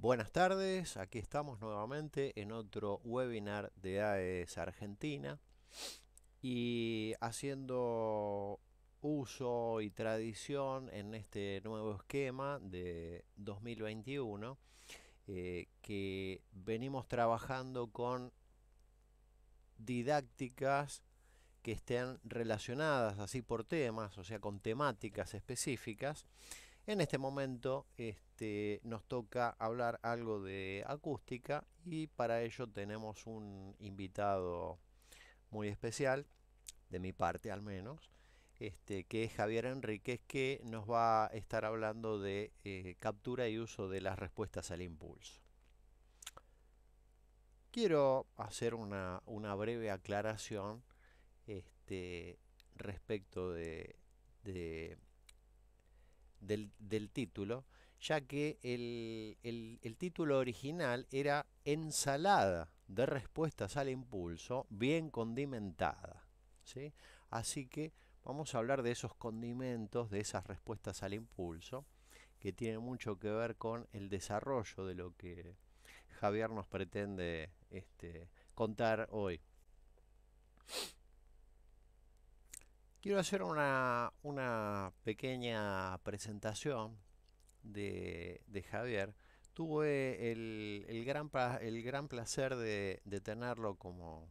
Buenas tardes, aquí estamos nuevamente en otro webinar de AES Argentina y haciendo uso y tradición en este nuevo esquema de 2021 eh, que venimos trabajando con didácticas que estén relacionadas así por temas, o sea, con temáticas específicas en este momento este, nos toca hablar algo de acústica y para ello tenemos un invitado muy especial, de mi parte al menos, este, que es Javier Enríquez, que nos va a estar hablando de eh, captura y uso de las respuestas al impulso. Quiero hacer una, breve aclaración este, respecto de del, título, ya que el, título original era Ensalada de respuestas al impulso bien condimentada. Así que vamos a hablar de esos condimentos, de esas respuestas al impulso, que tienen mucho que ver con el desarrollo de lo que Javier nos pretende este, contar hoy. Quiero hacer una, pequeña presentación de, Javier. Tuve el, gran, placer de, tenerlo como,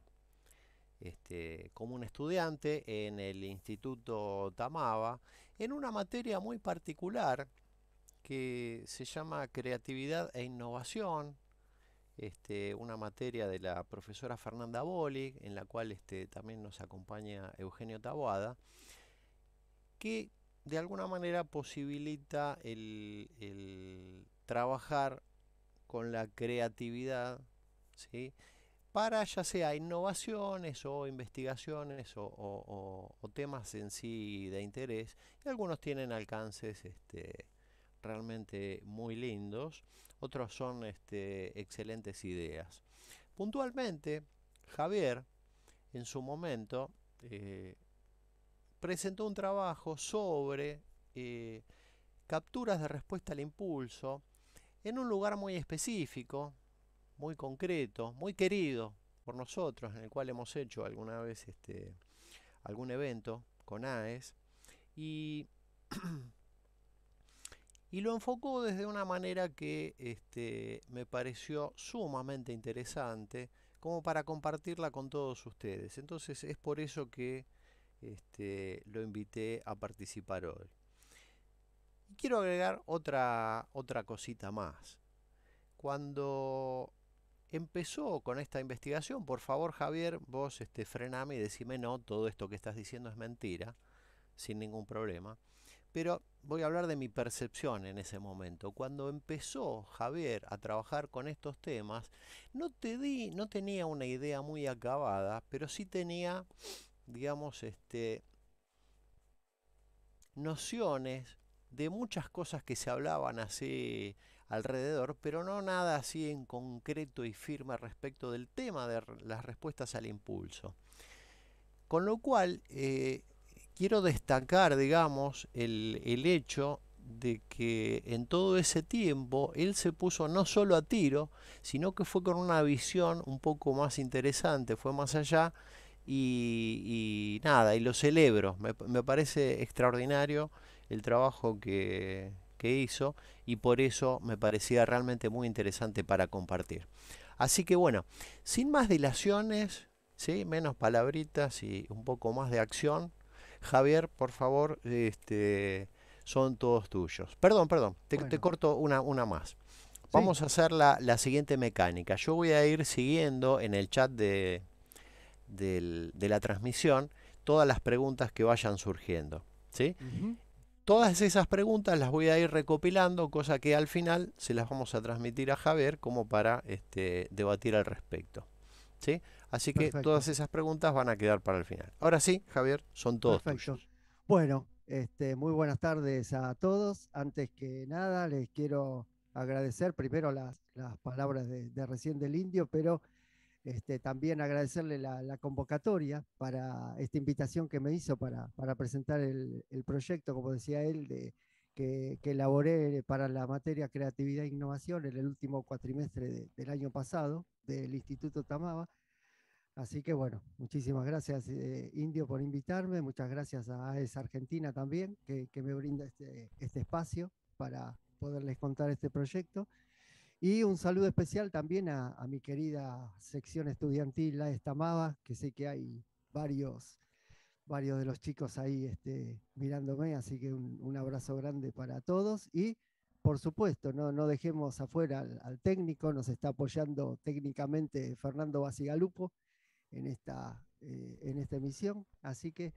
este, como un estudiante en el Instituto Tamaba en una materia muy particular que se llama creatividad e innovación este, una materia de la profesora Fernanda Boli, en la cual este, también nos acompaña Eugenio Taboada, que de alguna manera posibilita el, trabajar con la creatividad, para ya sea innovaciones o investigaciones o, temas en sí de interés. Y algunos tienen alcances este, realmente muy lindos, otros son este, excelentes ideas. Puntualmente, Javier, en su momento, eh, presentó un trabajo sobre eh, capturas de respuesta al impulso en un lugar muy específico, muy concreto, muy querido por nosotros, en el cual hemos hecho alguna vez este, algún evento con AES. Y y lo enfocó desde una manera que este, me pareció sumamente interesante como para compartirla con todos ustedes. Entonces es por eso que este, lo invité a participar hoy. quiero agregar otra, otra cosita más. Cuando empezó con esta investigación, por favor Javier, vos este, frename y decime no, todo esto que estás diciendo es mentira, sin ningún problema pero voy a hablar de mi percepción en ese momento. Cuando empezó Javier a trabajar con estos temas, no, te di, no tenía una idea muy acabada, pero sí tenía, digamos, este, nociones de muchas cosas que se hablaban así alrededor, pero no nada así en concreto y firme respecto del tema de las respuestas al impulso. Con lo cual, eh, quiero destacar, digamos, el, hecho de que en todo ese tiempo él se puso no solo a tiro, sino que fue con una visión un poco más interesante, fue más allá y, nada, y lo celebro. Me, parece extraordinario el trabajo que, que hizo y por eso me parecía realmente muy interesante para compartir. Así que bueno, sin más dilaciones, ¿sí? menos palabritas y un poco más de acción, Javier, por favor, este, son todos tuyos. Perdón, perdón, te, corto una, una más. Vamos a hacer la, siguiente mecánica. Yo voy a ir siguiendo en el chat de, la transmisión todas las preguntas que vayan surgiendo. ¿sí? Todas esas preguntas las voy a ir recopilando, cosa que al final se las vamos a transmitir a Javier como para este, debatir al respecto. ¿sí? Así que todas esas preguntas van a quedar para el final. Ahora sí, Javier, son todos. Tuyos. Bueno, este, muy buenas tardes a todos. Antes que nada, les quiero agradecer primero las, las palabras de, recién del indio, pero este, también agradecerle la, convocatoria para esta invitación que me hizo para, para presentar el, el, proyecto, como decía él, de, que, que, elaboré para la materia creatividad e innovación en el último cuatrimestre del año pasado del Instituto Tamaba Así que bueno, muchísimas gracias eh, Indio por invitarme, muchas gracias a AES Argentina también, que, me brinda este, este, espacio para poderles contar este proyecto. Y un saludo especial también a, mi querida sección estudiantil, la Estamaba, que sé que hay varios, varios de los chicos ahí este, mirándome, así que un, abrazo grande para todos. Y por supuesto, no, dejemos afuera al, al técnico, nos está apoyando técnicamente Fernando Basigalupo en esta, eh, en esta emisión. Así que,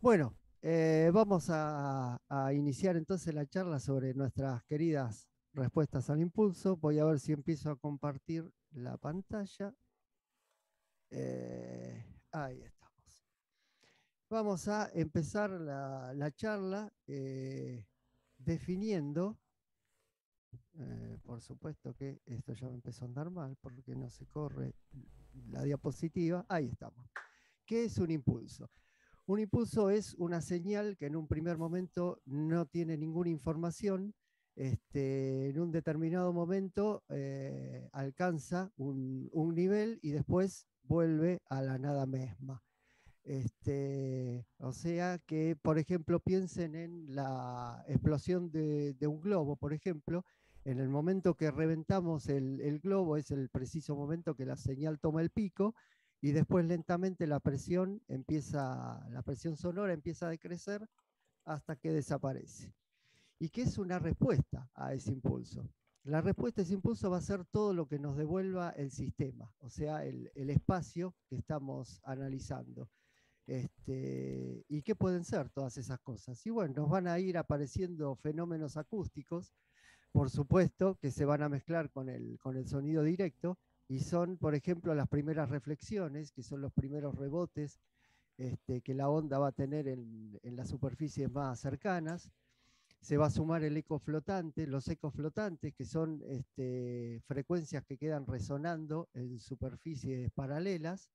bueno, eh, vamos a, iniciar entonces la charla sobre nuestras queridas respuestas al impulso. Voy a ver si empiezo a compartir la pantalla. Eh, ahí estamos. Vamos a empezar la, charla definiendo por supuesto que esto ya me empezó a andar mal porque no se corre la diapositiva, ahí estamos. ¿Qué es un impulso? Un impulso es una señal que en un primer momento no tiene ninguna información, este, en un determinado momento eh, alcanza un, nivel y después vuelve a la nada misma. Este, o sea que, por ejemplo, piensen en la explosión de, de un globo, por ejemplo, en el momento que reventamos el, globo es el preciso momento que la señal toma el pico y después lentamente la presión empieza, la presión sonora empieza a decrecer hasta que desaparece. ¿Y qué es una respuesta a ese impulso? La respuesta a ese impulso va a ser todo lo que nos devuelva el sistema, o sea, el, espacio que estamos analizando. Este, ¿Y qué pueden ser todas esas cosas? Y bueno, nos van a ir apareciendo fenómenos acústicos, por supuesto que se van a mezclar con el, sonido directo y son, por ejemplo, las primeras reflexiones, que son los primeros rebotes este, que la onda va a tener en, las superficies más cercanas. Se va a sumar el eco flotante, los ecos flotantes, que son este, frecuencias que quedan resonando en superficies paralelas.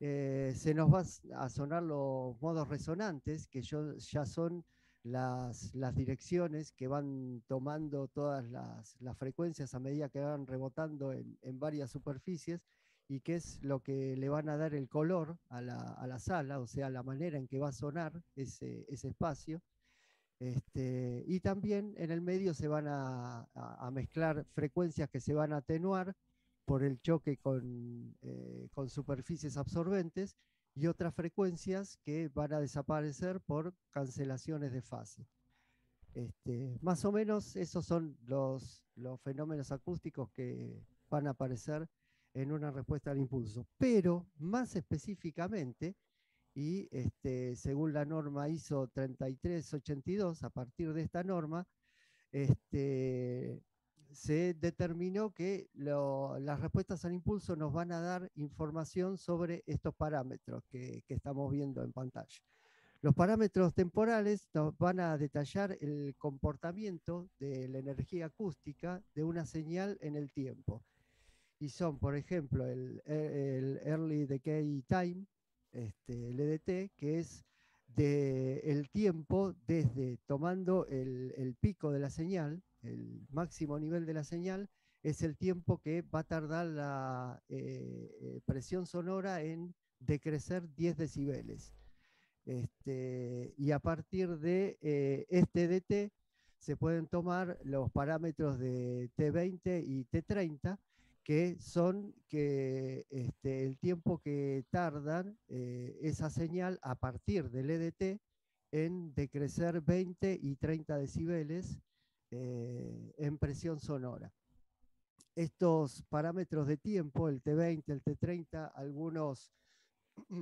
Eh, se nos van a sonar los modos resonantes, que ya son las, direcciones que van tomando todas las, frecuencias a medida que van rebotando en, varias superficies y que es lo que le van a dar el color a la, sala, o sea, la manera en que va a sonar ese, espacio. Este, y también en el medio se van a, mezclar frecuencias que se van a atenuar por el choque con eh, superficies absorbentes y otras frecuencias que van a desaparecer por cancelaciones de fase. Este, más o menos esos son los, los fenómenos acústicos que van a aparecer en una respuesta al impulso. Pero más específicamente, y este, según la norma ISO 3382, a partir de esta norma, este, se determinó que las respuestas al impulso nos van a dar información sobre estos parámetros que, estamos viendo en pantalla. Los parámetros temporales nos van a detallar el comportamiento de la energía acústica de una señal en el tiempo. Y son, por ejemplo, el, Early Decay Time, este, el EDT, que es de el tiempo desde tomando el pico de la señal el máximo nivel de la señal es el tiempo que va a tardar la eh, eh, presión sonora en decrecer 10 decibeles. Este, y a partir de eh, este DT se pueden tomar los parámetros de T20 y T30, que son que este, el tiempo que tardan esa señal a partir del EDT en decrecer 20 y 30 decibeles eh, en presión sonora. Estos parámetros de tiempo, el T20, el T30, algunos,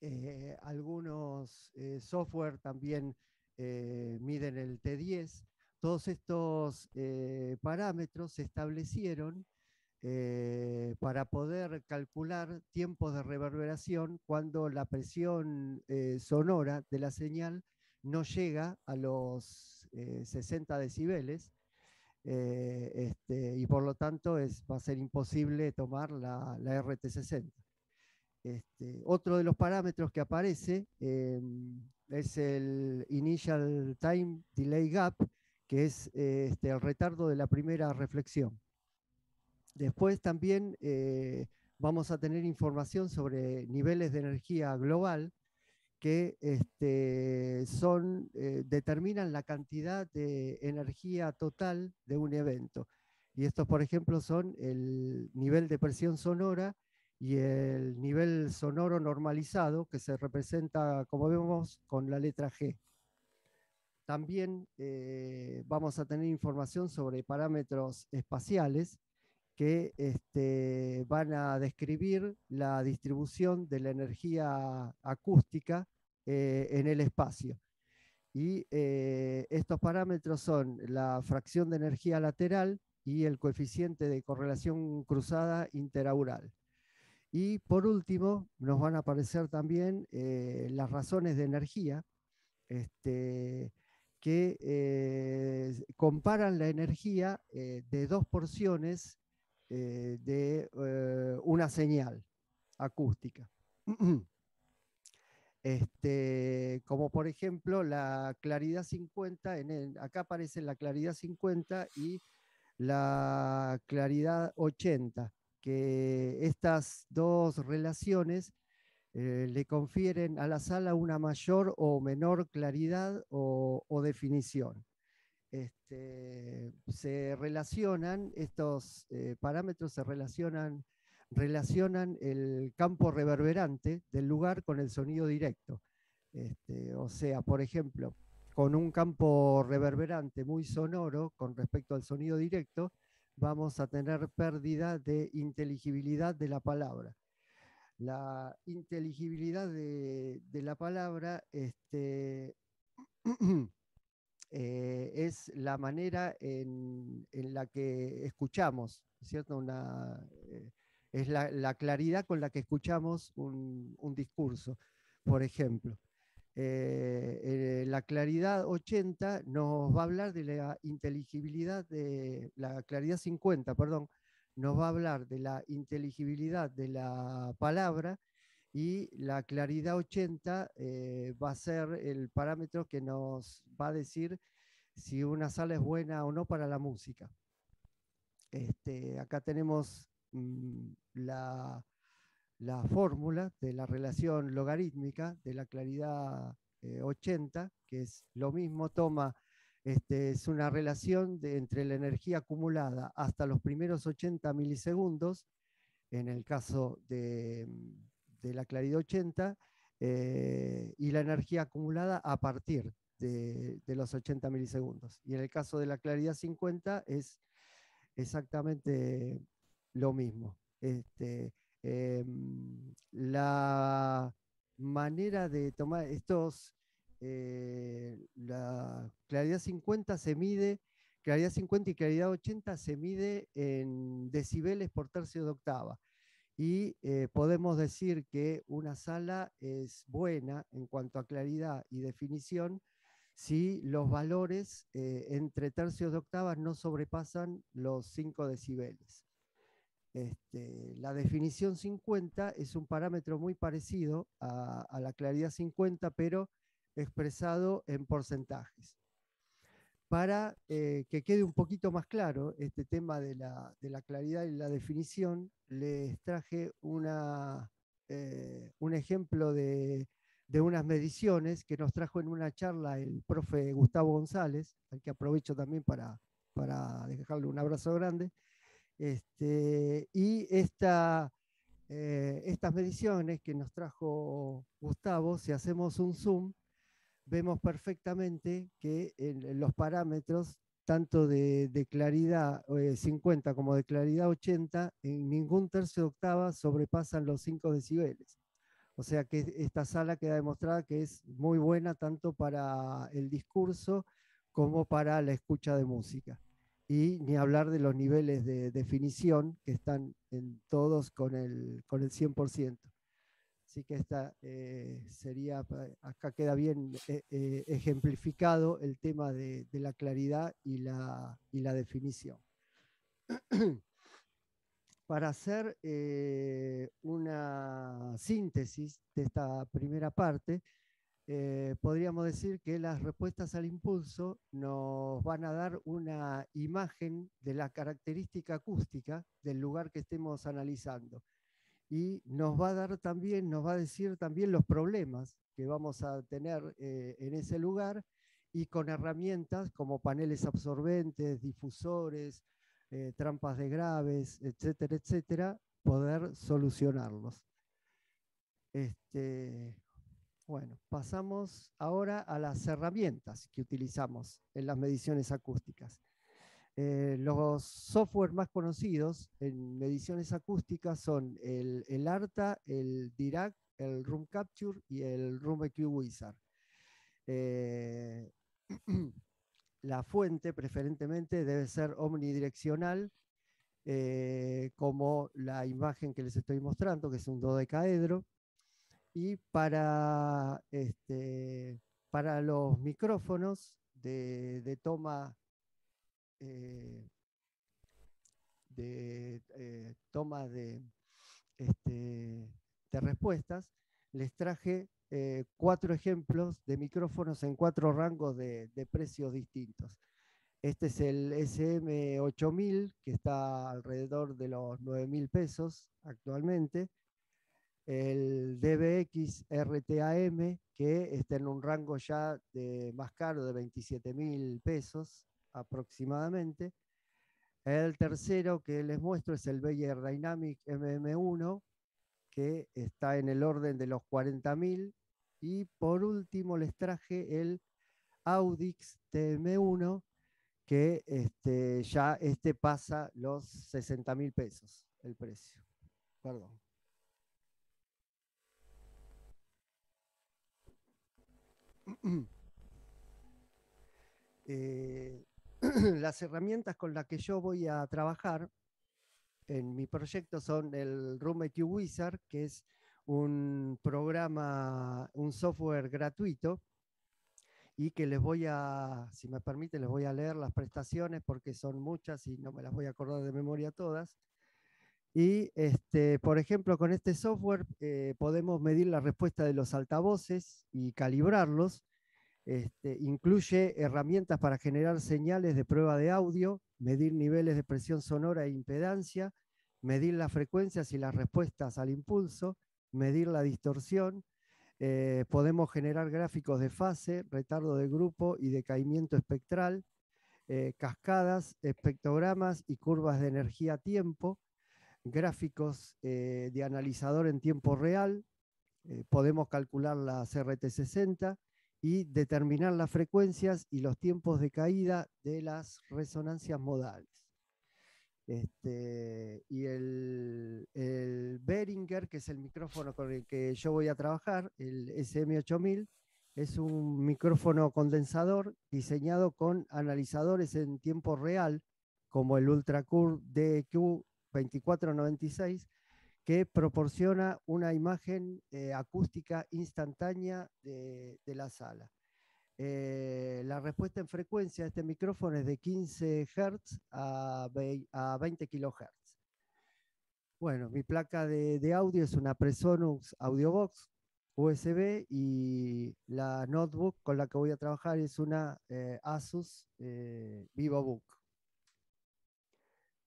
eh, algunos eh, software también miden el T10. Todos estos parámetros se establecieron para poder calcular tiempos de reverberación cuando la presión sonora de la señal no llega a los 60 eh, decibeles, eh, este, y por lo tanto es, va a ser imposible tomar la, RT60. Este, otro de los parámetros que aparece em, es el Initial Time Delay Gap, que es eh, este, el retardo de la primera reflexión. Después también vamos a tener información sobre niveles de energía global, que este, son, eh, determinan la cantidad de energía total de un evento. Y estos, por ejemplo, son el nivel de presión sonora y el nivel sonoro normalizado, que se representa, como vemos, con la letra G. También eh, vamos a tener información sobre parámetros espaciales, que este, van a describir la distribución de la energía acústica eh, en el espacio. Y eh, estos parámetros son la fracción de energía lateral y el coeficiente de correlación cruzada interaural. Y por último, nos van a aparecer también eh, las razones de energía este, que comparan la energía de dos porciones eh, de eh, una señal acústica. Este, como por ejemplo la claridad 50, acá aparece la claridad 50 y la claridad 80, que estas dos relaciones eh, le confieren a la sala una mayor o menor claridad o definición. Este, se relacionan, estos eh, parámetros se relacionan, relacionan el campo reverberante del lugar con el sonido directo. Este, o sea, por ejemplo, con un campo reverberante muy sonoro con respecto al sonido directo, vamos a tener pérdida de inteligibilidad de la palabra. La inteligibilidad de, la palabra este, Eh, es la manera en, la que escuchamos, eh, es la, claridad con la que escuchamos un, discurso, por ejemplo. Eh, la claridad 80 nos va a hablar de la inteligibilidad de la claridad 50, perdón, nos va a hablar de la inteligibilidad de la palabra y la claridad 80 eh, va a ser el parámetro que nos va a decir si una sala es buena o no para la música. Este, acá tenemos mm, la, fórmula de la relación logarítmica de la claridad 80, eh, que es lo mismo, toma, este, es una relación de, entre la energía acumulada hasta los primeros 80 milisegundos, en el caso de... Mm, la claridad 80 eh, y la energía acumulada a partir de, los 80 milisegundos. Y en el caso de la claridad 50 es exactamente lo mismo. Este, em, la manera de tomar estos, eh, la claridad 50 se mide, claridad 50 y claridad 80 se mide en decibeles por tercio de octava y eh, podemos decir que una sala es buena en cuanto a claridad y definición si los valores eh, entre tercios de octavas no sobrepasan los 5 decibeles. Este, la definición 50 es un parámetro muy parecido a la claridad 50, pero expresado en porcentajes para eh, que quede un poquito más claro este tema de la, claridad y la definición, les traje una, eh, un ejemplo de, unas mediciones que nos trajo en una charla el profe Gustavo González, al que aprovecho también para, para dejarle un abrazo grande. Este, y eh, estas mediciones que nos trajo Gustavo, si hacemos un zoom, vemos perfectamente que los parámetros, tanto de, claridad 50 eh, como de claridad 80, en ningún tercio de octava sobrepasan los 5 decibeles. O sea que esta sala queda demostrada que es muy buena tanto para el discurso como para la escucha de música. Y ni hablar de los niveles de definición que están en todos con con el 100%. Así que esta eh, sería, acá queda bien eh, eh, ejemplificado el tema de, la claridad y la, y la definición. Para hacer una síntesis de esta primera parte, podríamos decir que las respuestas al impulso nos van a dar una imagen de la característica acústica del lugar que estemos analizando y nos va a dar también, nos va a decir también los problemas que vamos a tener eh, en ese lugar y con herramientas como paneles absorbentes, difusores, eh, trampas de graves, etcétera, etcétera, poder solucionarlos. Este, bueno, pasamos ahora a las herramientas que utilizamos en las mediciones acústicas. Eh, los software más conocidos en mediciones acústicas son el, ARTA, el DIRAC, el Room Capture y el Room EQ Wizard. Eh, la fuente preferentemente debe ser omnidireccional, eh, como la imagen que les estoy mostrando, que es un dodecaedro. Y para, este, para los micrófonos de, de toma eh, de eh, toma de, este, de, respuestas, les traje eh, cuatro ejemplos de micrófonos en cuatro rangos de, precios distintos. Este es el SM8000, que está alrededor de los 9.000 pesos actualmente. El DBX RTAM, que está en un rango ya de más caro de 27.000 pesos aproximadamente. El tercero que les muestro es el Beyer Dynamic MM1, que está en el orden de los 40.000. Y por último les traje el Audix TM1, que este, ya este pasa los 60.000 pesos el precio. Perdón. Eh, las herramientas con las que yo voy a trabajar en mi proyecto son el Room EQ Wizard, que es un programa, un software gratuito y que les voy a, si me permite, les voy a leer las prestaciones porque son muchas y no me las voy a acordar de memoria todas. Y, este, por ejemplo, con este software eh, podemos medir la respuesta de los altavoces y calibrarlos este, incluye herramientas para generar señales de prueba de audio, medir niveles de presión sonora e impedancia, medir las frecuencias y las respuestas al impulso, medir la distorsión. Eh, podemos generar gráficos de fase, retardo de grupo y decaimiento espectral, eh, cascadas, espectrogramas y curvas de energía-tiempo, gráficos eh, de analizador en tiempo real. podemos calcular la CRT60, y determinar las frecuencias y los tiempos de caída de las resonancias modales. Este, y el, el, Behringer, que es el micrófono con el que yo voy a trabajar, el SM8000, es un micrófono condensador diseñado con analizadores en tiempo real, como el UltraCure DQ2496, que proporciona una imagen eh, acústica instantánea de, la sala. Eh, la respuesta en frecuencia de este micrófono es de 15 Hz a, 20 kHz. Bueno, mi placa de, audio es una Presonus Audiobox USB y la notebook con la que voy a trabajar es una eh, Asus VivoBook.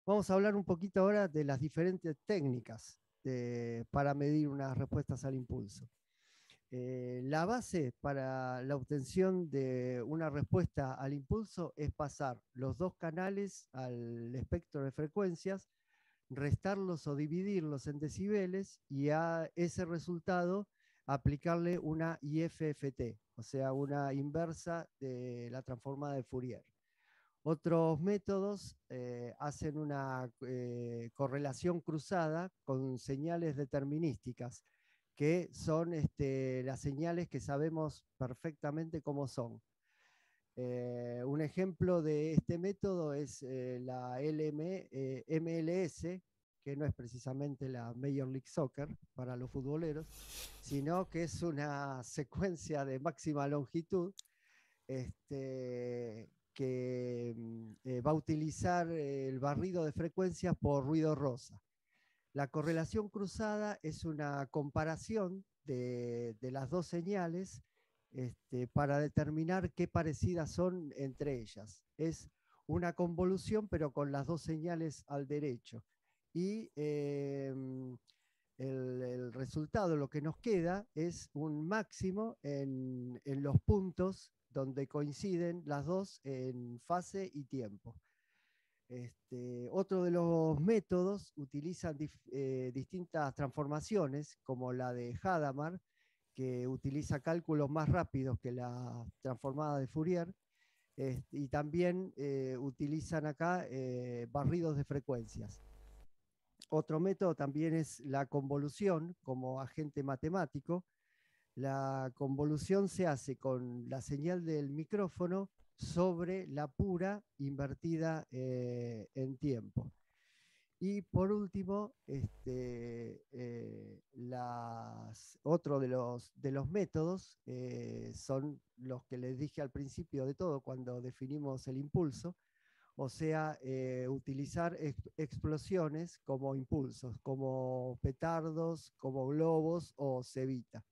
Vamos a hablar un poquito ahora de las diferentes técnicas este, para medir unas respuestas al impulso. Eh, la base para la obtención de una respuesta al impulso es pasar los dos canales al espectro de frecuencias, restarlos o dividirlos en decibeles y a ese resultado aplicarle una IFFT, o sea, una inversa de la transformada de Fourier. Otros métodos eh, hacen una eh, correlación cruzada con señales determinísticas, que son este, las señales que sabemos perfectamente cómo son. Eh, un ejemplo de este método es la LM, MLS, que no es precisamente la Major League Soccer para los futboleros, sino que es una secuencia de máxima longitud este, que mm, eh, va a utilizar el barrido de frecuencias por ruido rosa. La correlación cruzada es una comparación de, las dos señales este, para determinar qué parecidas son entre ellas. Es una convolución, pero con las dos señales al derecho. Y eh, mm, el, resultado, lo que nos queda, es un máximo en, en los puntos donde coinciden las dos en fase y tiempo. Este, otro de los métodos utilizan eh, distintas transformaciones, como la de Hadamard, que utiliza cálculos más rápidos que la transformada de Fourier, y también eh, utilizan acá eh, barridos de frecuencias. Otro método también es la convolución como agente matemático, la convolución se hace con la señal del micrófono sobre la pura invertida eh, en tiempo. Y por último, este, eh, otro de los, métodos eh, son los que les dije al principio de todo cuando definimos el impulso, o sea, utilizar explosiones como impulsos, como petardos, como globos o cebita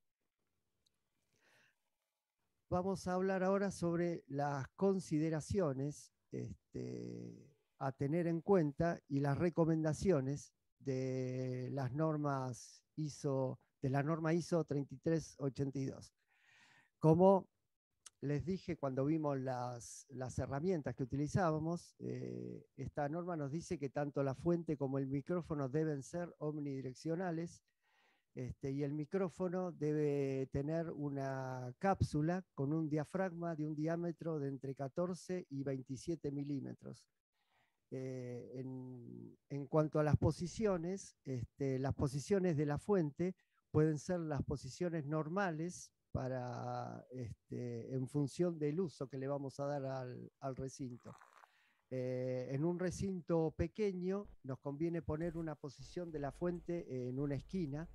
vamos a hablar ahora sobre las consideraciones este, a tener en cuenta y las recomendaciones de las normas ISO, de la norma ISO 3382. Como les dije cuando vimos las, herramientas que utilizábamos, eh, esta norma nos dice que tanto la fuente como el micrófono deben ser omnidireccionales este, y el micrófono debe tener una cápsula con un diafragma de un diámetro de entre 14 y 27 milímetros. Eh, en, cuanto a las posiciones, este, las posiciones de la fuente pueden ser las posiciones normales para, este, en función del uso que le vamos a dar al, recinto. Eh, en un recinto pequeño nos conviene poner una posición de la fuente en una esquina,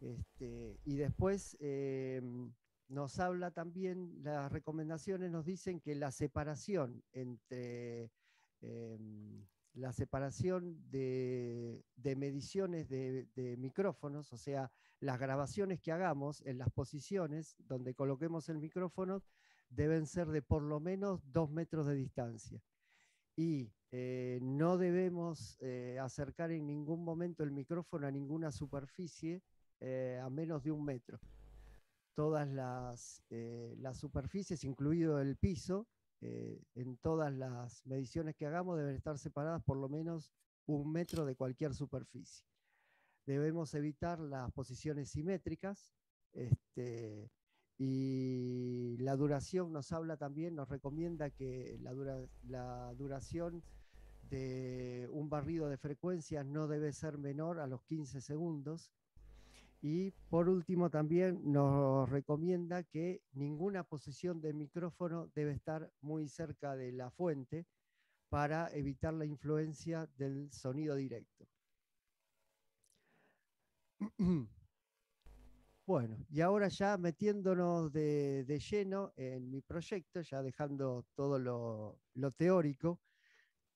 este, y después em, nos habla también, las recomendaciones nos dicen que la separación entre em, la separación de, mediciones de, micrófonos, o sea, las grabaciones que hagamos en las posiciones donde coloquemos el micrófono, deben ser de por lo menos dos metros de distancia. Y eh, no debemos eh, acercar en ningún momento el micrófono a ninguna superficie eh, a menos de un metro. Todas las, eh, superficies, incluido el piso, eh, en todas las mediciones que hagamos deben estar separadas por lo menos un metro de cualquier superficie. Debemos evitar las posiciones simétricas este, y la duración nos habla también, nos recomienda que la, la duración de un barrido de frecuencias no debe ser menor a los 15 segundos y por último, también nos recomienda que ninguna posición de micrófono debe estar muy cerca de la fuente para evitar la influencia del sonido directo. Bueno, y ahora ya metiéndonos de, lleno en mi proyecto, ya dejando todo lo teórico,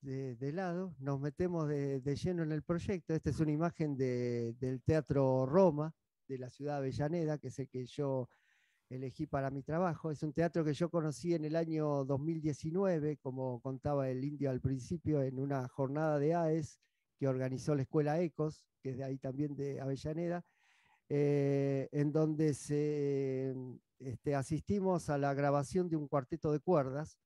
de, lado, nos metemos de, lleno en el proyecto. Esta es una imagen del Teatro Roma, de la ciudad de Avellaneda, que es el que yo elegí para mi trabajo. Es un teatro que yo conocí en el año 2019, como contaba el indio al principio, en una jornada de AES que organizó la Escuela ECOS, que es de ahí también de Avellaneda, eh, en donde se, este, asistimos a la grabación de un cuarteto de cuerdas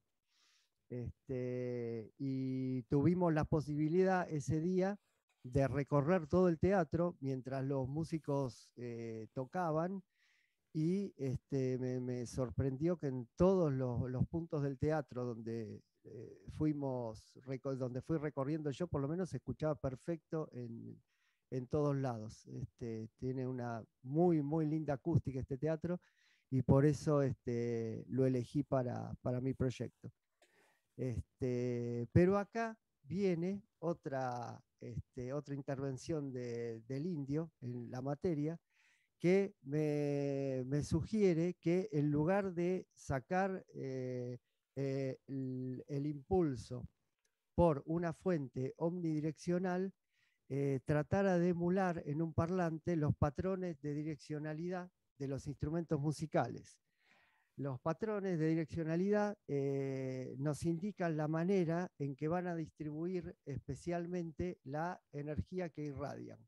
este, y tuvimos la posibilidad ese día de recorrer todo el teatro mientras los músicos eh, tocaban y este, me, sorprendió que en todos los, puntos del teatro donde eh, fuimos donde fui recorriendo yo por lo menos se escuchaba perfecto en, en todos lados este, tiene una muy muy linda acústica este teatro y por eso este, lo elegí para, para mi proyecto este, pero acá viene otra, este, otra intervención del indio en la materia que me, sugiere que en lugar de sacar eh, eh, el, impulso por una fuente omnidireccional, eh, tratara de emular en un parlante los patrones de direccionalidad de los instrumentos musicales. Los patrones de direccionalidad eh, nos indican la manera en que van a distribuir especialmente la energía que irradian.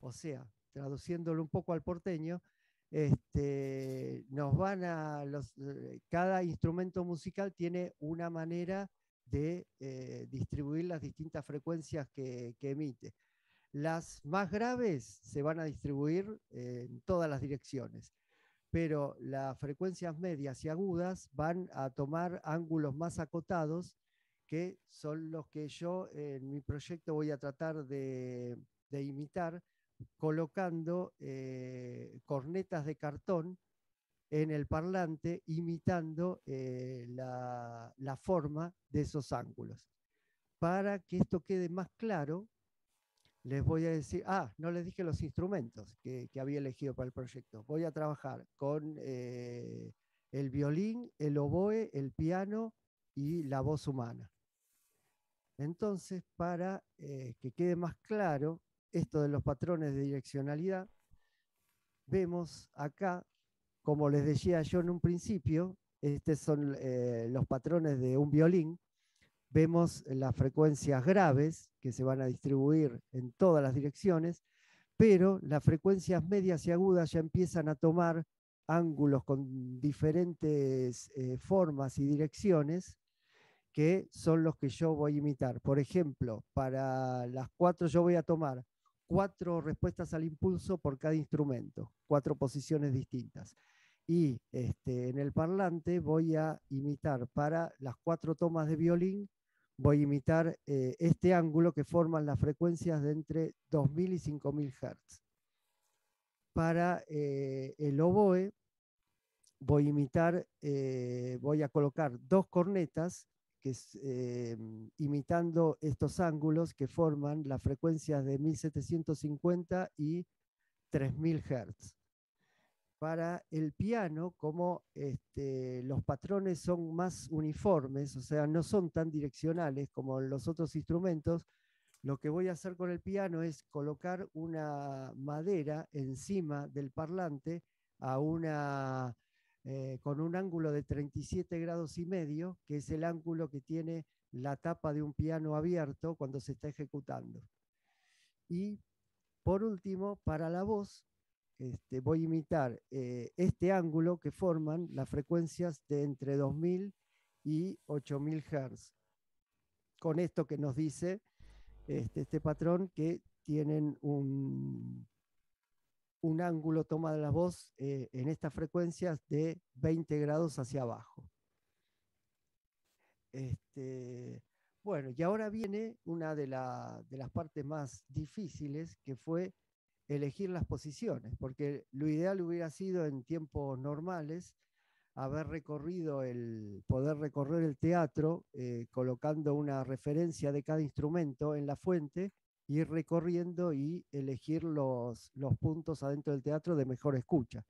O sea, traduciéndolo un poco al porteño, este, van a los, eh, cada instrumento musical tiene una manera de eh, distribuir las distintas frecuencias que, emite. Las más graves se van a distribuir en todas las direcciones pero las frecuencias medias y agudas van a tomar ángulos más acotados, que son los que yo en mi proyecto voy a tratar de, imitar colocando eh, cornetas de cartón en el parlante, imitando eh, la forma de esos ángulos. Para que esto quede más claro, les voy a decir, ah, no les dije los instrumentos que, había elegido para el proyecto. Voy a trabajar con eh, el violín, el oboe, el piano y la voz humana. Entonces, para eh, que quede más claro esto de los patrones de direccionalidad, vemos acá, como les decía yo en un principio, estos son eh, los patrones de un violín, vemos las frecuencias graves que se van a distribuir en todas las direcciones, pero las frecuencias medias y agudas ya empiezan a tomar ángulos con diferentes eh, formas y direcciones que son los que yo voy a imitar. Por ejemplo, para las cuatro yo voy a tomar cuatro respuestas al impulso por cada instrumento, cuatro posiciones distintas. Y este, en el parlante voy a imitar para las cuatro tomas de violín voy a imitar eh, este ángulo que forman las frecuencias de entre 2000 y 5000 Hz. Para eh, el oboe voy a imitar, eh, voy a colocar dos cornetas que imitando estos ángulos que forman las frecuencias de 1750 y 3000 Hz para el piano, como este, los patrones son más uniformes, o sea, no son tan direccionales como los otros instrumentos, lo que voy a hacer con el piano es colocar una madera encima del parlante a eh, con un ángulo de 37 grados y medio, que es el ángulo que tiene la tapa de un piano abierto cuando se está ejecutando. Y por último, para la voz, este, voy a imitar eh, este ángulo que forman las frecuencias de entre 2000 y 8000 Hz. Con esto que nos dice este, este, patrón que tienen un, un ángulo toma de la voz eh, en estas frecuencias de 20 grados hacia abajo. Este, bueno, y ahora viene una de, de las partes más difíciles que fue elegir las posiciones, porque lo ideal hubiera sido en tiempos normales haber recorrido el, poder recorrer el teatro eh, colocando una referencia de cada instrumento en la fuente, ir recorriendo y elegir los, los puntos adentro del teatro de mejor escucha.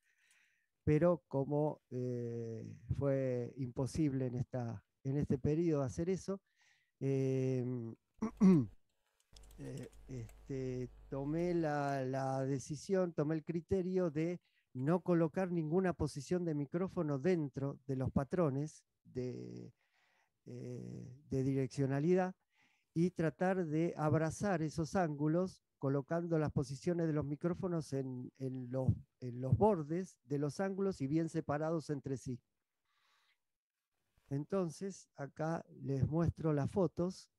Pero como eh, fue imposible en, esta, en este periodo hacer eso, eh, Eh, este, tomé la, decisión, tomé el criterio de no colocar ninguna posición de micrófono dentro de los patrones de, eh, direccionalidad y tratar de abrazar esos ángulos colocando las posiciones de los micrófonos en, los, bordes de los ángulos y bien separados entre sí. Entonces, acá les muestro las fotos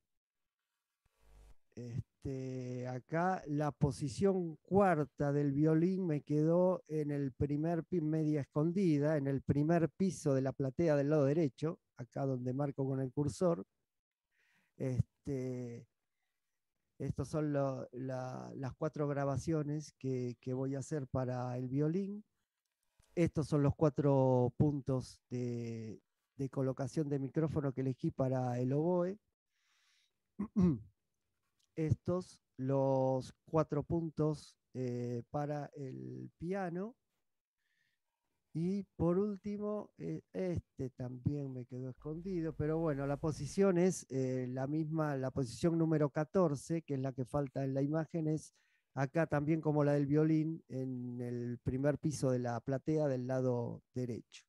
este, acá la posición cuarta del violín me quedó en el primer pin media escondida, en el primer piso de la platea del lado derecho, acá donde marco con el cursor. Este, estas son las cuatro grabaciones que, voy a hacer para el violín. Estos son los cuatro puntos de, de colocación de micrófono que elegí para el oboe. estos los cuatro puntos eh, para el piano. Y por último, eh, este también me quedó escondido, pero bueno, la posición es eh, la misma, la posición número 14, que es la que falta en la imagen, es acá también como la del violín, en el primer piso de la platea del lado derecho.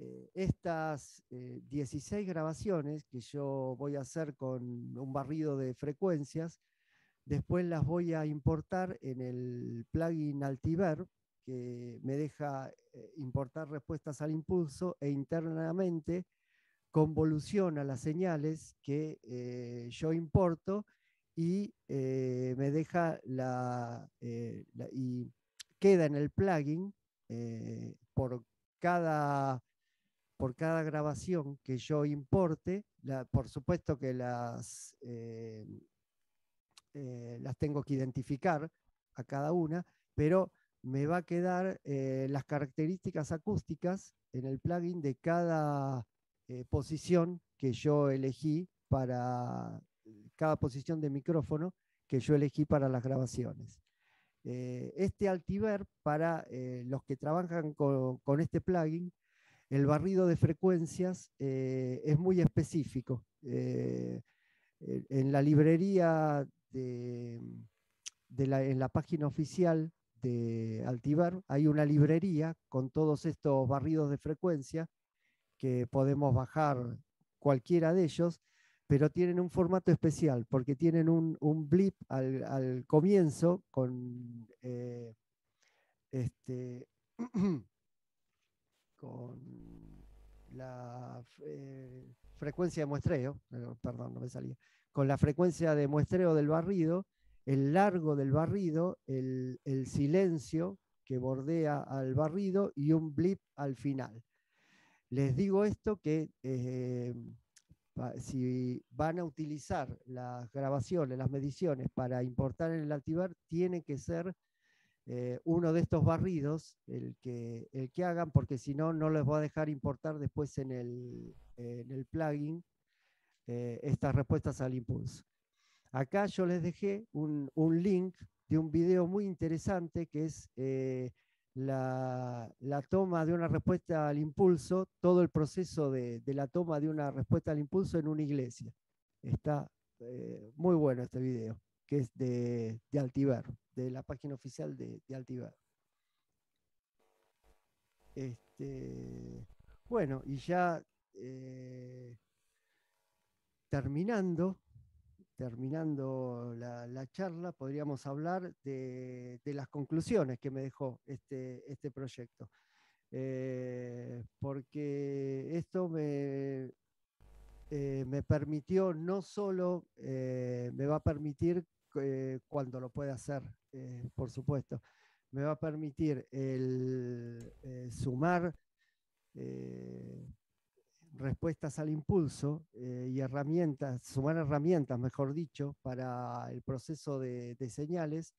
Eh, estas 16 eh, grabaciones que yo voy a hacer con un barrido de frecuencias, después las voy a importar en el plugin Altiver, que me deja eh, importar respuestas al impulso e internamente convoluciona las señales que yo importo y me deja la, y queda en el plugin por cada por cada grabación que yo importe, por supuesto que las, eh, eh, las tengo que identificar a cada una, pero me va a quedar eh, las características acústicas en el plugin de cada posición que yo elegí para cada posición de micrófono que yo elegí para las grabaciones. este Altiver, para los que trabajan con este plugin, el barrido de frecuencias eh, es muy específico. Eh, eh, en la librería, de, la, en la página oficial de Altivar hay una librería con todos estos barridos de frecuencia que podemos bajar cualquiera de ellos, pero tienen un formato especial porque tienen un, blip al, comienzo con este con la eh, frecuencia de muestreo, eh, perdón, me salía, con la frecuencia de muestreo del barrido, el largo del barrido, el, silencio que bordea al barrido y un blip al final. Les digo esto que eh, si van a utilizar las grabaciones, las mediciones para importar en el Altibar, tiene que ser eh, uno de estos barridos, el que, el que hagan, porque si no, no les va a dejar importar después en el, plugin eh, estas respuestas al impulso. Acá yo les dejé un, link de un video muy interesante que es eh, la, toma de una respuesta al impulso, todo el proceso de, la toma de una respuesta al impulso en una iglesia. Está muy bueno este video, que es de, de de la página oficial de, de Altiva. Este, bueno, y ya eh, terminando, terminando la, charla, podríamos hablar de, las conclusiones que me dejó este, este proyecto. Eh, porque esto me, eh, me permitió no solo, me va a permitir eh, cuando lo pueda hacer, eh, por supuesto. Me va a permitir eh, sumar respuestas al impulso y herramientas, sumar herramientas, mejor dicho, para el proceso de, señales,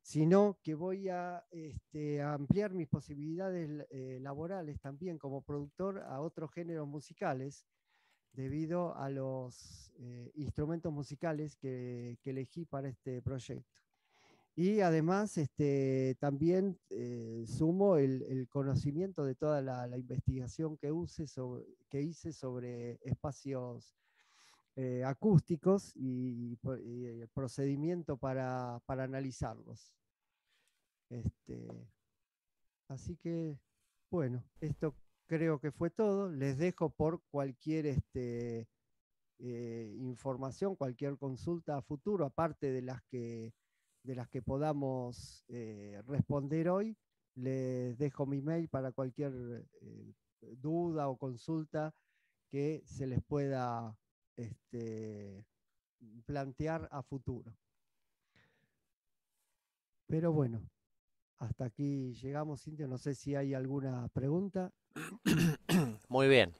sino que voy a este, ampliar mis posibilidades laborales también como productor a otros géneros musicales debido a los eh, instrumentos musicales que, elegí para este proyecto. Y además este, también eh, sumo el, conocimiento de toda la, investigación que, que hice sobre espacios eh, acústicos y, el procedimiento para, analizarlos. Este, así que, bueno, esto creo que fue todo. Les dejo por cualquier este, eh, información, cualquier consulta a futuro, aparte de las que, de las que podamos eh, responder hoy. Les dejo mi mail para cualquier eh, duda o consulta que se les pueda este, plantear a futuro. Pero bueno, hasta aquí llegamos, Cintia. No sé si hay alguna pregunta. Muy bien.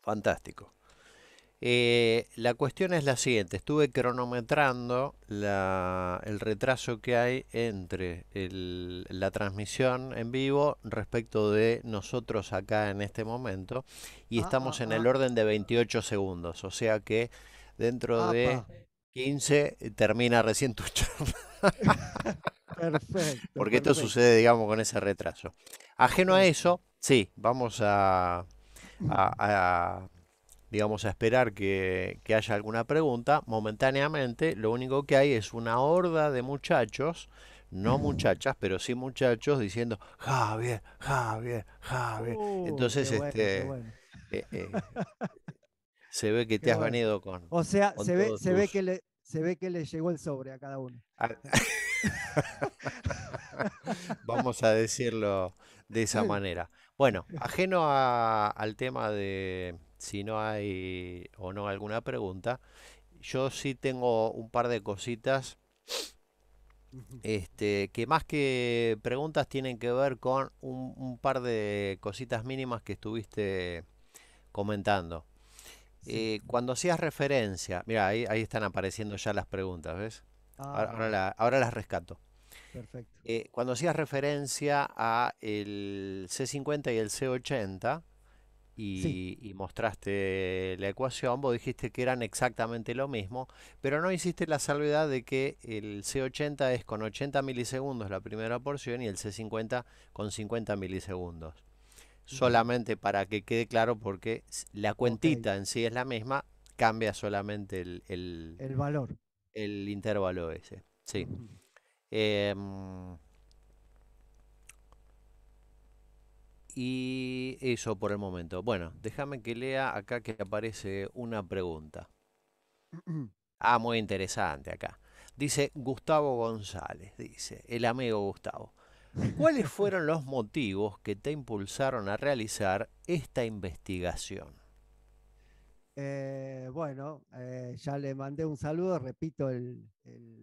Fantástico. Eh, la cuestión es la siguiente, estuve cronometrando el retraso que hay entre la transmisión en vivo respecto de nosotros acá en este momento y ah, estamos ah, en el ah. orden de 28 segundos, o sea que dentro de 15 termina recién tu charla. Porque esto sucede, digamos, con ese retraso. Ajeno a eso, sí, vamos a, digamos, a esperar que, haya alguna pregunta. Momentáneamente, lo único que hay es una horda de muchachos, no muchachas, pero sí muchachos, diciendo Javier, Javier, Javier. Uh, Entonces, este. Eh, eh, se ve que te has venido con. O sea, se, se ve que le, se ve que le llegó el sobre a cada uno. Ah, vamos a decirlo de esa manera. Bueno, ajeno al tema de si no hay o no alguna pregunta, yo sí tengo un par de cositas este, que más que preguntas tienen que ver con un par de cositas mínimas que estuviste comentando. Eh, cuando hacías referencia, mira, ahí, están apareciendo ya las preguntas, ¿ves? Ah, ahora, las rescato. Perfecto. Eh, cuando hacías referencia a el C50 y el C80 y, y, mostraste la ecuación, vos dijiste que eran exactamente lo mismo, pero no hiciste la salvedad de que el C80 es con 80 milisegundos la primera porción y el C50 con 50 milisegundos solamente para que quede claro porque la cuentita en sí es la misma, cambia solamente el, valor. El intervalo ese, sí. Em, y eso por el momento. Bueno, déjame que lea acá que aparece una pregunta. Ah, muy interesante acá. Dice Gustavo González, dice, el amigo Gustavo. ¿Cuáles fueron los motivos que te impulsaron a realizar esta investigación? Eh, bueno, eh, ya le mandé un saludo, repito el,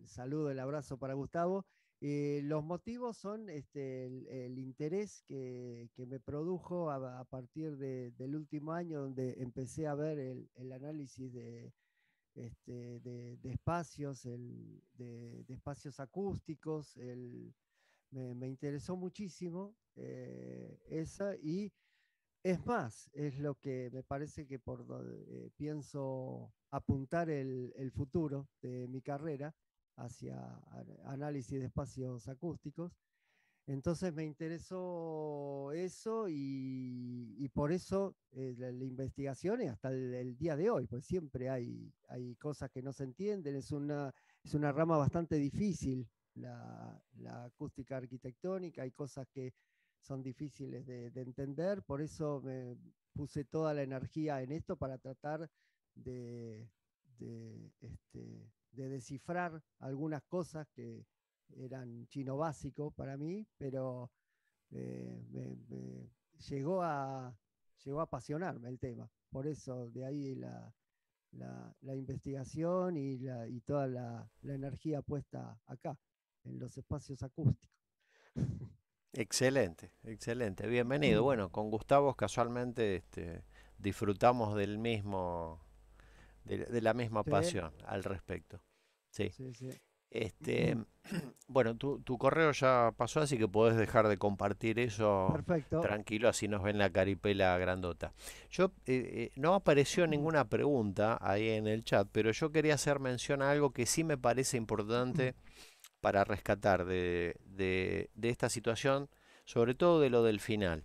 saludo, el abrazo para Gustavo. los motivos son este, el, interés que, me produjo a, partir del último año, donde empecé a ver el, análisis de, este, de, de espacios, de, espacios acústicos, el, me, interesó muchísimo eh, esa y es más, es lo que me parece que por donde eh, pienso apuntar el, futuro de mi carrera hacia análisis de espacios acústicos. Entonces me interesó eso y, por eso eh, la, investigación hasta el, día de hoy, pues siempre hay, cosas que no se entienden, es es una rama bastante difícil la, acústica arquitectónica, hay cosas que son difíciles de, entender, por eso me puse toda la energía en esto para tratar de, este, descifrar algunas cosas que eran chino básico para mí, pero eh, llegó, a, llegó a apasionarme el tema. Por eso de ahí la, investigación y toda la energía puesta acá en los espacios acústicos. Excelente, excelente. Bienvenido. Bueno, con Gustavo casualmente este, disfrutamos del mismo, de, la misma pasión al respecto. Sí. Este, bueno, tu, correo ya pasó, así que podés dejar de compartir eso tranquilo, así nos ven la caripela grandota. Yo eh, eh, no apareció ninguna pregunta ahí en el chat, pero yo quería hacer mención a algo que sí me parece importante. para rescatar de, esta situación, sobre todo de lo del final.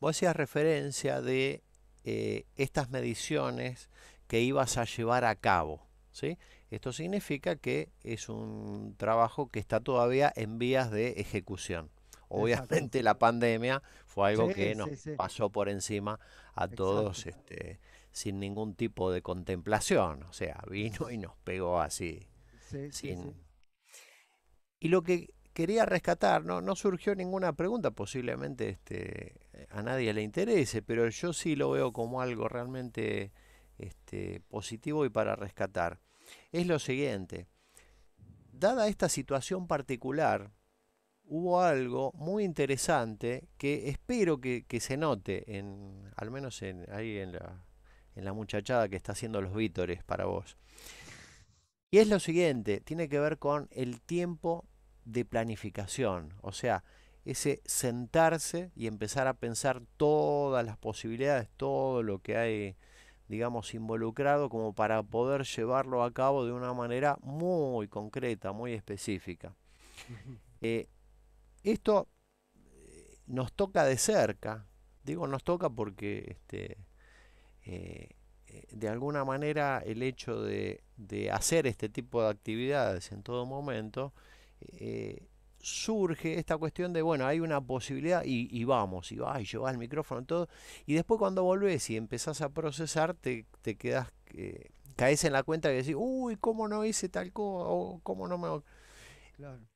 Vos hacías referencia de eh, estas mediciones que ibas a llevar a cabo. ¿sí? Esto significa que es un trabajo que está todavía en vías de ejecución. Obviamente la pandemia fue algo que nos pasó por encima a todos este, sin ningún tipo de contemplación. O sea, vino y nos pegó así, sin, y lo que quería rescatar, no, no surgió ninguna pregunta, posiblemente este, a nadie le interese, pero yo sí lo veo como algo realmente este, positivo y para rescatar. Es lo siguiente, dada esta situación particular, hubo algo muy interesante que espero que, se note, en, al menos en, ahí en la, en la muchachada que está haciendo los vítores para vos. Y es lo siguiente, tiene que ver con el tiempo de planificación, o sea, ese sentarse y empezar a pensar todas las posibilidades, todo lo que hay, digamos, involucrado como para poder llevarlo a cabo de una manera muy concreta, muy específica. Eh, esto eh, nos toca de cerca, digo nos toca porque este, eh, eh, de alguna manera el hecho de, hacer este tipo de actividades en todo momento, eh, surge esta cuestión de, bueno, hay una posibilidad y, y vamos, y va, y al el micrófono, todo, y después cuando volvés y empezás a procesar, te, te quedas, eh, caes en la cuenta de decir, uy, ¿cómo no hice tal cosa? O ¿Cómo no me...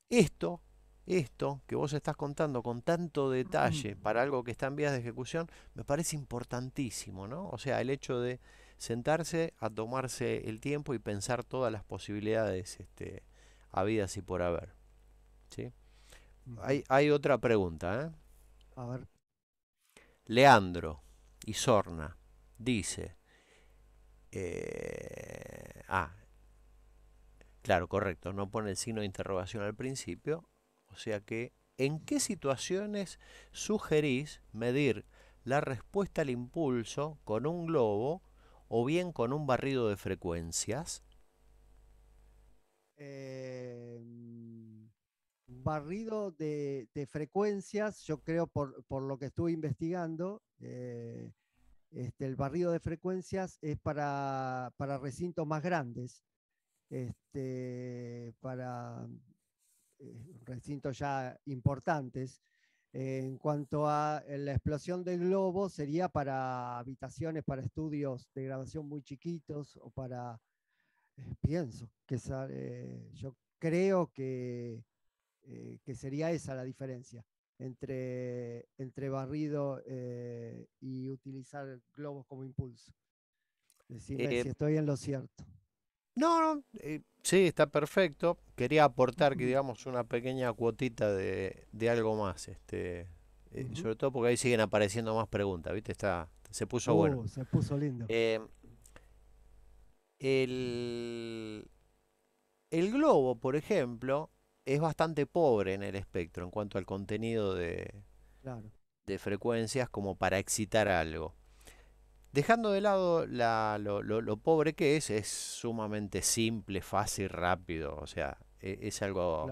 Esto, esto que vos estás contando con tanto detalle para algo que está en vías de ejecución, me parece importantísimo, ¿no? O sea, el hecho de sentarse a tomarse el tiempo y pensar todas las posibilidades este, habidas y por haber. ¿sí? Hay, hay, otra pregunta. ¿eh? Leandro y Sorna dice. Eh, ah, claro, correcto. No pone el signo de interrogación al principio. O sea que, ¿en qué situaciones sugerís medir la respuesta al impulso con un globo o bien con un barrido de frecuencias? Em, barrido de, frecuencias, yo creo por, lo que estuve investigando, eh, este, el barrido de frecuencias es para, recintos más grandes, este, para eh, recintos ya importantes en cuanto a eh, la explosión del globo, sería para habitaciones, para estudios de grabación muy chiquitos o para, eh, pienso, que eh, yo creo que, sería esa la diferencia entre, entre barrido y utilizar globos como impulso. si estoy en lo cierto. No, no eh, sí, está perfecto. Quería aportar que digamos una pequeña cuotita de, algo más, este, eh, sobre todo porque ahí siguen apareciendo más preguntas, ¿viste? Está, se puso uh, bueno. Se puso lindo. Eh, el, globo, por ejemplo, es bastante pobre en el espectro en cuanto al contenido de frecuencias como para excitar algo. Dejando de lado lo, pobre que es, es sumamente simple, fácil, rápido. O sea, e, es, algo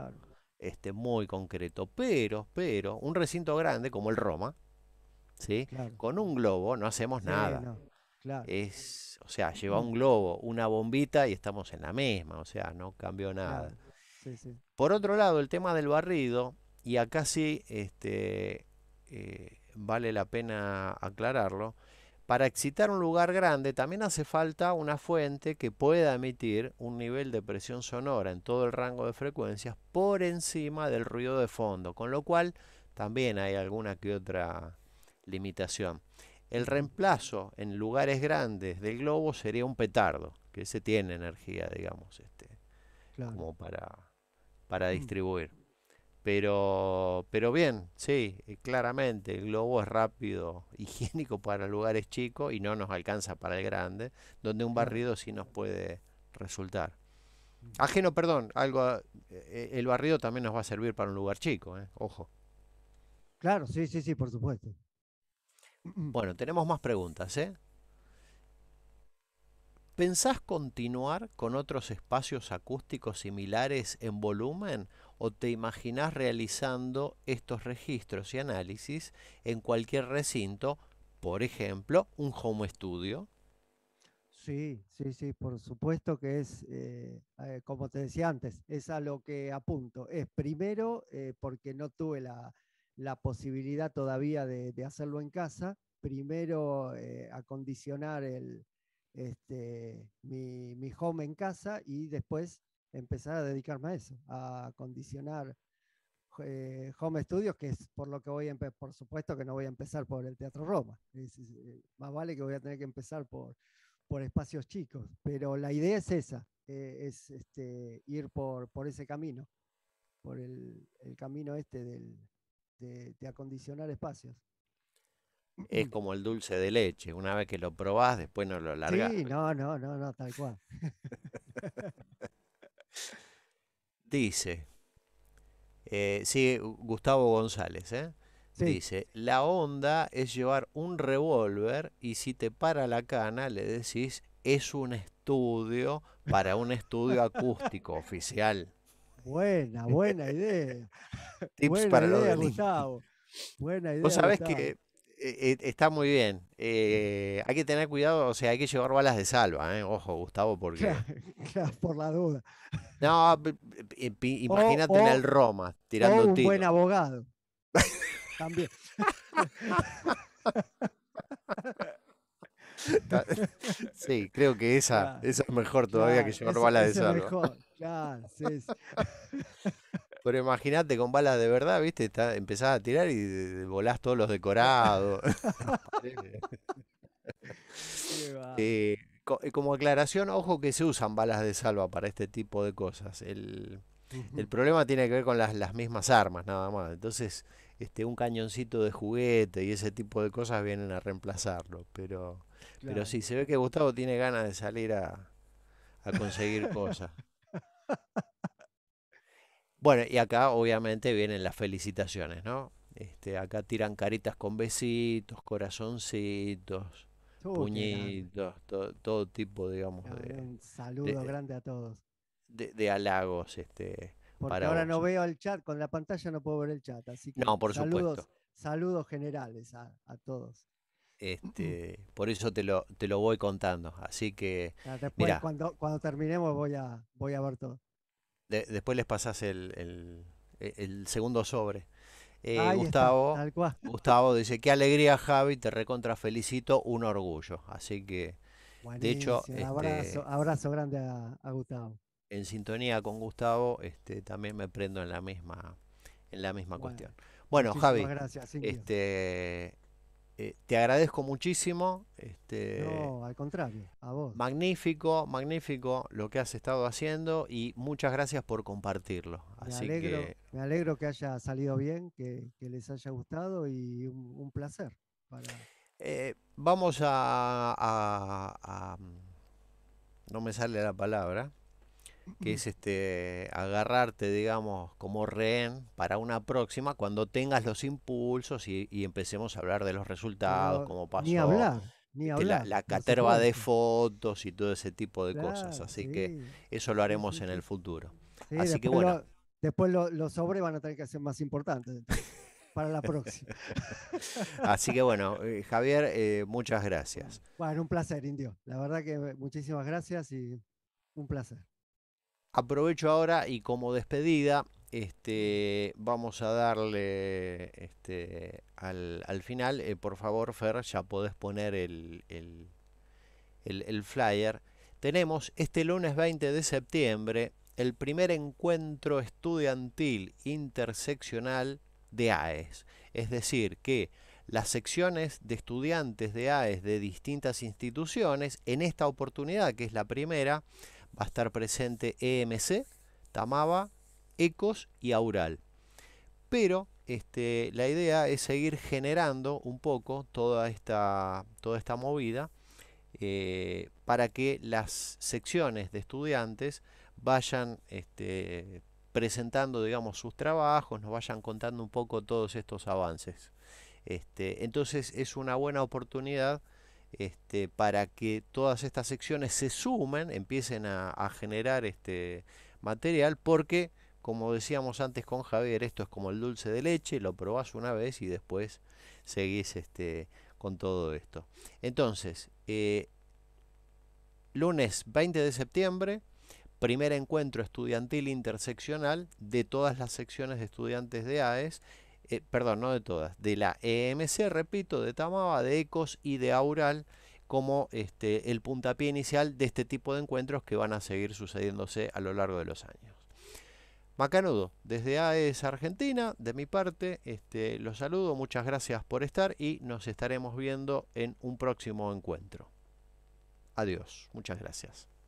este, muy concreto. Pero, pero, un recinto grande como el Roma, ¿sí? Con un globo no hacemos nada. Es, o sea, lleva mm. un globo, una bombita y estamos en la misma. O sea, no cambió nada. Por otro lado, el tema del barrido, y acá sí este, eh, vale la pena aclararlo para excitar un lugar grande también hace falta una fuente que pueda emitir un nivel de presión sonora en todo el rango de frecuencias por encima del ruido de fondo, con lo cual también hay alguna que otra limitación. El reemplazo en lugares grandes del globo sería un petardo, que se tiene energía, digamos, este, como para, para mm. distribuir. Pero, pero bien, sí, eh, claramente el globo es rápido, higiénico para lugares chicos y no nos alcanza para el grande, donde un barrido sí nos puede resultar. Ajeno, perdón, algo eh, el barrido también nos va a servir para un lugar chico, eh, ojo. Claro, sí, sí, sí, por supuesto. Mm, bueno, tenemos más preguntas, ¿eh? ¿Pensás continuar con otros espacios acústicos similares en volumen o te imaginas realizando estos registros y análisis en cualquier recinto, por ejemplo, un home studio? Sí, sí, sí, por supuesto que es, eh, eh, como te decía antes, es a lo que apunto. Es primero eh, porque no tuve la, posibilidad todavía de, hacerlo en casa. Primero acondicionar el, este, mi home en casa y después empezar a dedicarme a eso, a condicionar eh, home studios, que es por lo que voy a por supuesto que no voy a empezar por el Teatro Roma, eh, más vale que voy a tener que empezar por, por espacios chicos, pero la idea es esa, eh, es este, ir por, ese camino, por el, camino este de, acondicionar espacios. Es como el dulce de leche, una vez que lo probás, después no lo largás. Sí, no, no, no, no, tal cual. Dice, eh, sí, Gustavo González, ¿eh? Dice, la onda es llevar un revólver y si te para la cana le decís, es un estudio para un estudio acústico oficial. Buena, buena idea. Tips para idea, Gustavo. Buena idea. Vos sabés que eh, eh, está muy bien. Eh, hay que tener cuidado, o sea, hay que llevar balas de salva, ¿eh? Ojo, Gustavo, porque. por la duda. No, imagínate en el Roma tirando o un buen abogado. También. sí, creo que esa, esa es mejor todavía que llevar balas de salva. Pero imagínate con balas de verdad, ¿viste? empezás a tirar y volás todos los decorados. Eh, eh, como aclaración, ojo que se usan balas de salva para este tipo de cosas. El, problema tiene que ver con las, las, mismas armas, nada más. Entonces, este, un cañoncito de juguete y ese tipo de cosas vienen a reemplazarlo. Pero, pero sí, se ve que Gustavo tiene ganas de salir a, a conseguir cosas. Bueno, y acá obviamente vienen las felicitaciones, ¿no? Este, acá tiran caritas con besitos, corazoncitos, puñitos, todo, tipo, digamos. De, un saludo grande a todos. De, de halagos, este. ahora no veo el chat, con la pantalla no puedo ver el chat, así que. saludos, generales a, todos. Este, por eso te lo, te lo voy contando. Así que. Después, cuando, cuando terminemos, voy a, voy a ver todo después les pasas el, segundo sobre. Eh, Gustavo, Gustavo dice, qué alegría Javi, te recontra felicito, un orgullo. Así que, de hecho... Este, abrazo, grande a, Gustavo. En sintonía con Gustavo, este, también me prendo en la misma, en la misma cuestión. Bueno, Javi, gracias, este, eh, te agradezco muchísimo. Este, no, al contrario, a vos. Magnífico, magnífico lo que has estado haciendo y muchas gracias por compartirlo. Me, alegro, que... me alegro que haya salido bien, que, les haya gustado y un, placer. Eh, vamos a, mm, No me sale la palabra que es este agarrarte, digamos, como rehén para una próxima cuando tengas los impulsos y, empecemos a hablar de los resultados, como pasó. Ni hablar, ni este, hablar. La, caterva de fotos y todo ese tipo de cosas. Así que eso lo haremos en el futuro. Así que bueno. después los sobres van a tener que ser más importantes. para la próxima. Así que bueno, eh, Javier, eh, muchas gracias. Bueno, un placer, Indio. La verdad que muchísimas gracias y un placer. Aprovecho ahora y como despedida, este, vamos a darle este, al, final, eh, por favor, Fer, ya podés poner el, el, el, el flyer. Tenemos este lunes 20 de septiembre el primer encuentro estudiantil interseccional de AES. Es decir, que las secciones de estudiantes de AES de distintas instituciones, en esta oportunidad, que es la primera, va a estar presente EMC, Tamaba, Ecos y Aural. Pero este, la idea es seguir generando un poco toda esta, toda esta movida eh, para que las secciones de estudiantes vayan este, presentando digamos, sus trabajos, nos vayan contando un poco todos estos avances. Este, entonces es una buena oportunidad este, para que todas estas secciones se sumen, empiecen a, generar este material, porque como decíamos antes con Javier, esto es como el dulce de leche, lo probás una vez y después seguís este, con todo esto. Entonces, eh, lunes 20 de septiembre, primer encuentro estudiantil interseccional de todas las secciones de estudiantes de AES eh, perdón, no de todas, de la EMC, repito, de Tamaba, de ECOS y de Aural como este, el puntapié inicial de este tipo de encuentros que van a seguir sucediéndose a lo largo de los años. Macanudo, desde AES Argentina, de mi parte, este, los saludo, muchas gracias por estar y nos estaremos viendo en un próximo encuentro. Adiós, muchas gracias.